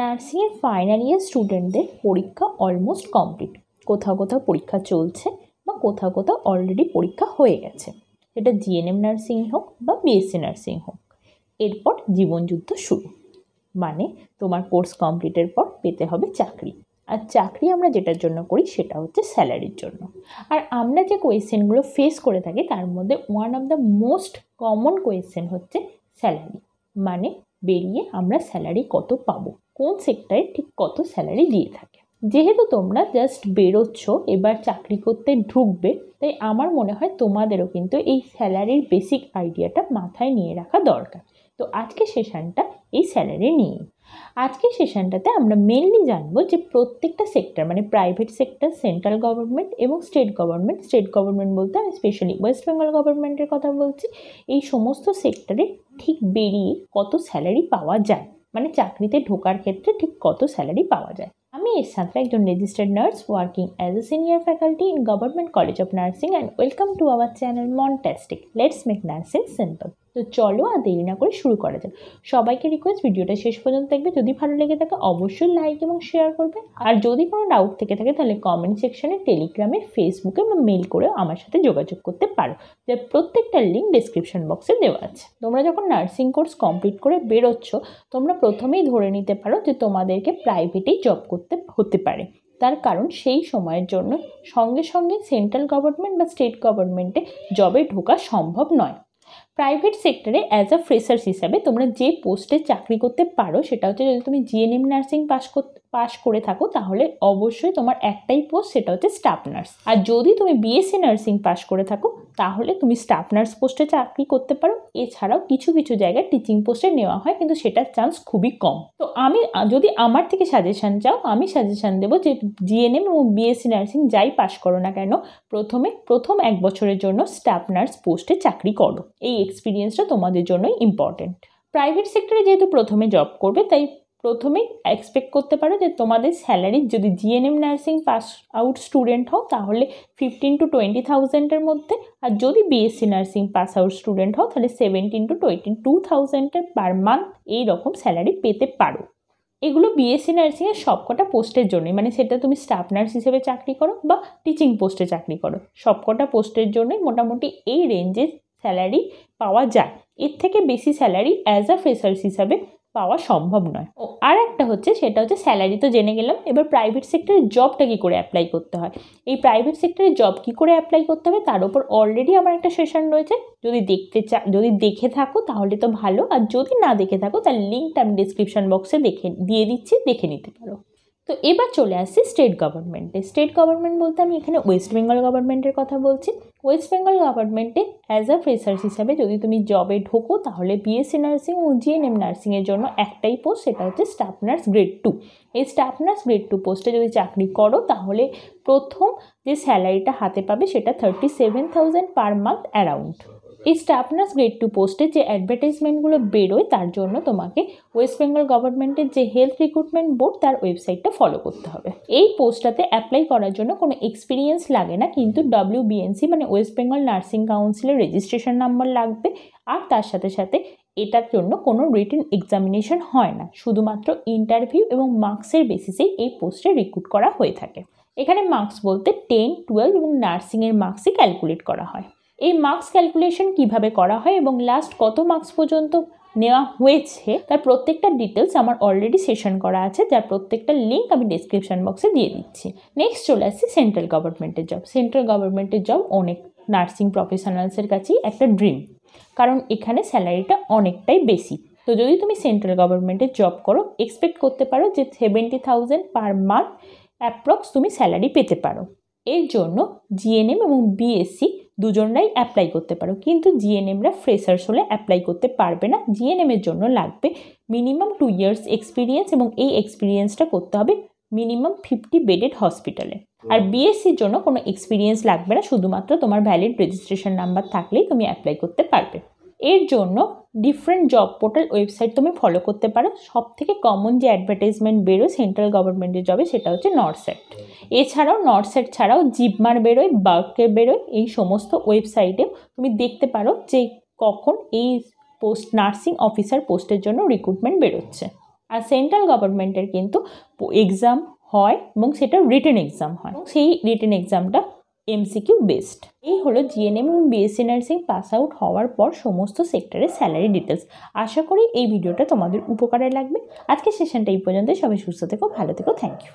নার্সিংয়ের final year স্টুডেন্টদের পরীক্ষা almost complete কোথাও কোথাও পরীক্ষা চলছে বা কোথাও কোথাও অলরেডি পরীক্ষা হয়ে গেছে সেটা জিএনএম নার্সিং হোক বা বিএসসি নার্সিং হোক এরপর জীবনযুদ্ধ শুরু মানে তোমার কোর্স কমপ্লিটের পর পেতে হবে চাকরি আর চাকরি আমরা যেটার জন্য করি সেটা হচ্ছে স্যালারির জন্য আর আমরা যে কোয়েশ্চেনগুলো ফেস করে থাকি তার মধ্যে one of the most common question হচ্ছে স্যালারি মানে বেরিয়ে আমরা স্যালারি কত পাবো কোন সেক্টরে ঠিক কত স্যালারি দিয়ে থাকে যেহেতু তোমরা জাস্ট বেরোচ্ছ এবার চাকরি করতে ঢুকবে তাই আমার মনে হয় তোমাদেরও কিন্তু এই স্যালারির বেসিক আইডিয়াটা মাথায় নিয়ে রাখা দরকার তো আজকে সেশনটা এই স্যালারি নিয়ে আজকে সেশনটাতে আমরা মেনলি জানবো যে প্রত্যেকটা সেক্টর মানে প্রাইভেট সেক্টর সেন্ট্রাল গভর্নমেন্ট এবং স্টেট গভর্নমেন্ট স্টেট গভর্নমেন্ট বলতে আমি স্পেশালি ওয়েস্ট বেঙ্গল গভর্নমেন্টের কথা বলছি এই সমস্ত সেক্টরে ঠিক বেরিয়ে কত স্যালারি পাওয়া যায় মানে চাকরিতে ঢোকার ক্ষেত্রে ঠিক কত স্যালারি পাওয়া যায় আমি এর সাথে একজন registered nurse working as a senior faculty in government college of nursing and welcome to our channel Montastic let's make nursing simple তো চলো আর দেরি না করে শুরু করা যাক সবাইকে রিকোয়েস্ট ভিডিওটা শেষ পর্যন্ত দেখবে যদি ভালো লেগে থাকে অবশ্যই লাইক এবং শেয়ার করবে আর যদি কোনো ডাউট থেকে থাকে তাহলে কমেন্ট সেকশনে টেলিগ্রামে ফেসবুকে বা মেল করে আমার সাথে যোগাযোগ করতে পারো যার প্রত্যেকটা লিঙ্ক ডিসক্রিপশন বক্সে দেওয়া আছে তোমরা যখন নার্সিং কোর্স কমপ্লিট করে বেরোচ্ছ তোমরা প্রথমেই ধরে নিতে পারো যে তোমাদেরকে প্রাইভেটেই জব করতে হতে পারে তার কারণ সেই সময়ের জন্য সঙ্গে সঙ্গে সেন্ট্রাল গভর্নমেন্ট বা স্টেট গভর্নমেন্টে জবে ঢোকা সম্ভব নয় প্রাইভেট সেক্টরে অ্যাজ আ ফ্রেশার্স হিসাবে তোমরা যে পোস্টে চাকরি করতে পারো সেটা হচ্ছে যদি তুমি জিএনএম নার্সিং পাস করতে পাশ করে থাকো তাহলে অবশ্যই তোমার একটাই পোস্ট সেটা হচ্ছে স্টাফ নার্স আর যদি তুমি বিএসসি নার্সিং পাশ করে থাকো তাহলে তুমি স্টাফ নার্স পোস্টে চাকরি করতে পারো এছাড়াও কিছু কিছু জায়গায় টিচিং পোস্টে নেওয়া হয় কিন্তু সেটার চান্স খুবই কম তো আমি যদি আমার থেকে সাজেশান চাও আমি সাজেশান দেবো যে জিএনএম এবং বিএসসি নার্সিং যাই পাশ করো না কেন প্রথমে প্রথম এক বছরের জন্য স্টাফ নার্স পোস্টে চাকরি করো এই এক্সপিরিয়েন্সটা তোমাদের জন্যই ইম্পর্টেন্ট প্রাইভেট সেক্টরে যেহেতু প্রথমে জব করবে তাই প্রথমে এক্সপেক্ট করতে পারো যে তোমাদের স্যালারি যদি GNM nursing pass out student হও তাহলে ফিফটিন টু টোয়েন্টি থাউজেন্ডের মধ্যে আর যদি BSc nursing pass out student হও তাহলে সেভেন্টিন টু টোয়েন্টি টু থাউজেন্ডের পার মান্থ এই রকম স্যালারি পেতে পারো এগুলো বিএসসি নার্সিংয়ের সবকটা পোস্টের জন্যই মানে সেটা তুমি স্টাফ নার্স হিসেবে চাকরি করো বা টিচিং পোস্টে চাকরি করো সবকটা পোস্টের জন্যই মোটামুটি এই রেঞ্জের স্যালারি পাওয়া যায় এর থেকে বেশি স্যালারি অ্যাজ আ ফ্রেশার্স হিসাবে পাওয়া সম্ভব নয় ও আর একটা হচ্ছে সেটা হচ্ছে স্যালারি তো জেনে গেলাম এবার প্রাইভেট সেক্টরের জবটা কী করে অ্যাপ্লাই করতে হয় এই প্রাইভেট সেক্টরের জব কী করে অ্যাপ্লাই করতে হবে তার উপর অলরেডি আমার একটা সেশন রয়েছে যদি দেখতে চা যদি দেখে থাকো তাহলে তো ভালো আর যদি না দেখে থাকো তার লিঙ্কটা আমি ডিসক্রিপশান বক্সে দেখে দিয়ে দিচ্ছি দেখে নিতে পারো তো এবার চলে আসছি স্টেট গভর্নমেন্টে স্টেট গভর্নমেন্ট বলতে আমি এখানে ওয়েস্ট বেঙ্গল গভর্নমেন্টের কথা বলছি ওয়েস্ট বেঙ্গল গভর্নমেন্টে অ্যাজ আ ফ্রেশার্স হিসাবে যদি তুমি জবে ঢোকো তাহলে বিএসসি নার্সিং ও জিএনএম নার্সিংয়ের জন্য একটাই পোস্ট সেটা হচ্ছে স্টাফ নার্স গ্রেড টু এই স্টাফ নার্স গ্রেড টু পোস্টে যদি চাকরি করো তাহলে প্রথম যে স্যালারিটা হাতে পাবে সেটা thirty seven thousand per month around এই স্টাফনার্স গ্রেড টু পোস্টে যে অ্যাডভার্টাইজমেন্টগুলো বেরোয় তার জন্য তোমাকে ওয়েস্ট বেঙ্গল গভর্নমেন্টের যে হেলথ রিক্রুটমেন্ট বোর্ড তার ওয়েবসাইটটা ফলো করতে হবে এই পোস্টটাতে অ্যাপ্লাই করার জন্য কোনো এক্সপিরিয়েন্স লাগে না কিন্তু ডব্লিউ বিএনসি মানে ওয়েস্ট বেঙ্গল নার্সিং কাউন্সিলের রেজিস্ট্রেশন নাম্বার লাগবে আর তার সাথে সাথে এটার জন্য কোনো রিটেন এক্সামিনেশন হয় না শুধুমাত্র ইন্টারভিউ এবং মার্কসের বেসিসেই এই পোস্টে রিক্রুট করা হয়ে থাকে এখানে মার্কস বলতে টেন টুয়েলভ এবং নার্সিংয়ের মার্কসই ক্যালকুলেট করা হয় এই মার্কস ক্যালকুলেশন কিভাবে করা হয় এবং লাস্ট কত মার্কস পর্যন্ত নেওয়া হয়েছে তার প্রত্যেকটা ডিটেলস আমার অলরেডি সেশন করা আছে যার প্রত্যেকটা লিঙ্ক আমি ডিসক্রিপশান বক্সে দিয়ে দিচ্ছি নেক্সট চলে আসছি সেন্ট্রাল গভর্নমেন্টের জব সেন্ট্রাল গভর্নমেন্টের জব অনেক নার্সিং প্রফেশনালসের কাছেই একটা ড্রিম কারণ এখানে স্যালারিটা অনেকটাই বেশি তো যদি তুমি সেন্ট্রাল গভর্নমেন্টে জব করো এক্সপেক্ট করতে পারো যে seventy thousand per month approx তুমি স্যালারি পেতে পারো এর জন্য জিএনএম এবং বিএসসি দুজনরাই অ্যাপ্লাই করতে পারো কিন্তু জিএনএমরা ফ্রেশার্স হলে অ্যাপ্লাই করতে পারবে না জিএনএমের জন্য লাগবে মিনিমাম টু ইয়ার্স এক্সপিরিয়েন্স এবং এই এক্সপিরিয়েন্সটা করতে হবে মিনিমাম ফিফটি বেডেড হসপিটালে আর বিএসসির জন্য কোনো এক্সপিরিয়েন্স লাগবে না শুধুমাত্র তোমার ভ্যালিড রেজিস্ট্রেশন নাম্বার থাকলেই তুমি অ্যাপ্লাই করতে পারবে এর জন্য ডিফারেন্ট জব পোর্টাল ওয়েবসাইট তুমি ফলো করতে পারো সব থেকে কমন যে অ্যাডভার্টাইজমেন্ট বেরোয় সেন্ট্রাল গভর্নমেন্টের জবে সেটা হচ্ছে নর্থসেট এছাড়াও নর্থসেট ছাড়াও জিপমার বেরোয় বার্কে বেরোয় এই সমস্ত ওয়েবসাইটেও তুমি দেখতে পারো যে কখন এই পোস্ট নার্সিং অফিসার পোস্টের জন্য রিক্রুটমেন্ট বেরোচ্ছে আর সেন্ট্রাল গভর্নমেন্টের কিন্তু এক্সাম হয় এবং সেটা রিটেন এক্সাম হয় সেই রিটেন এক্সামটা এমসিকিউ বেসড এই হলো জিএনএম এবং বিএসসি নার্সিং পাস আউট হওয়ার পর সমস্ত সেক্টরের স্যালারি ডিটেলস আশা করি এই ভিডিওটা তোমাদের উপকারে লাগবে আজকে সেশনটা এই পর্যন্ত সবাই সুস্থ থেকো ভালো থেকো থ্যাংক ইউ